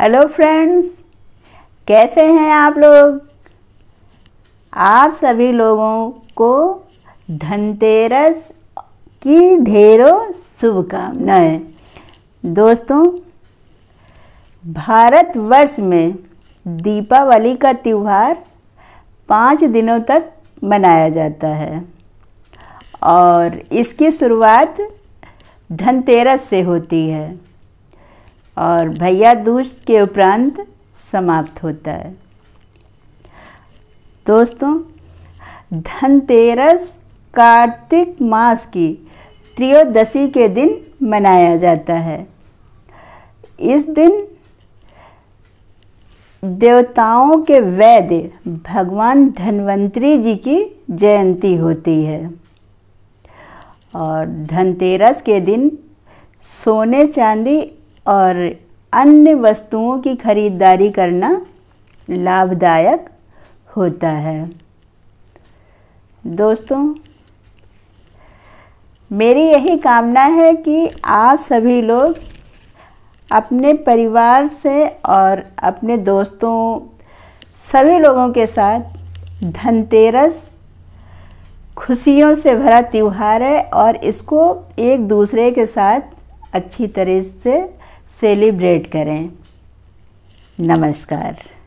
hello friends कैसे हैं आप लोग आप सभी लोगों को धनतेरस की ढेरों शुभकामनाएं दोस्तों भारतवर्ष में दीपावली का त्यौहार पाँच दिनों तक मनाया जाता है और इसकी शुरुआत धनतेरस से होती है और भैया दूज के उपरांत समाप्त होता है दोस्तों धनतेरस कार्तिक मास की त्रियोदशी के दिन मनाया जाता है इस दिन देवताओं के वैद्य भगवान धनवंतरी जी की जयंती होती है और धनतेरस के दिन सोने चांदी और अन्य वस्तुओं की खरीदारी करना लाभदायक होता है दोस्तों मेरी यही कामना है कि आप सभी लोग अपने परिवार से और अपने दोस्तों सभी लोगों के साथ धनतेरस खुशियों से भरा त्यौहार है और इसको एक दूसरे के साथ अच्छी तरह से सेलिब्रेट करें नमस्कार